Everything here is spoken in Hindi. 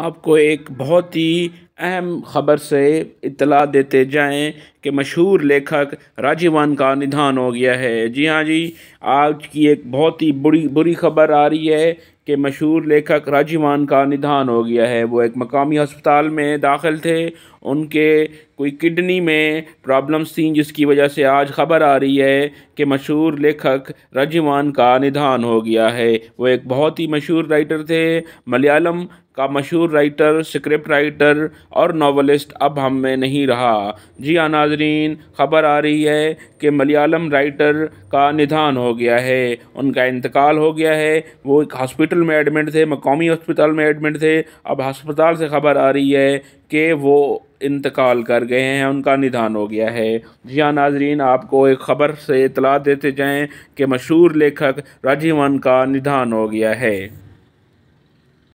आपको एक बहुत ही अहम ख़बर से इतला देते जाएँ के मशहूर लेखक राजीवन का निधन हो गया है जी हाँ जी आज की एक बहुत ही बुरी बुरी खबर आ रही है कि मशहूर लेखक राजीवान का निधन हो गया है वो एक मकामी अस्पताल में दाखिल थे उनके कोई किडनी में प्रॉब्लम्स थी जिसकी वजह से आज खबर आ रही है कि मशहूर लेखक राजीवान का निधन हो गया है वो एक बहुत ही मशहूर राइटर थे मलयालम का मशहूर राइटर स्क्रिप्ट राइटर और नावलिस्ट अब हम में नहीं रहा जी अनाज हाँ, नाजरीन खबर आ रही है कि मलयालम राइटर का निधान हो गया है उनका इंतकाल हो गया है वो एक हॉस्पिटल में एडमिट थे मकौमी हॉस्पिटल में एडमिट थे अब हस्पताल से खबर आ रही है कि वो इंतकाल कर गए हैं उनका निधान हो गया है जी हाँ नाजरीन आपको एक ख़बर से इतला देते जाएँ कि मशहूर लेखक राजीवन का निधान हो गया है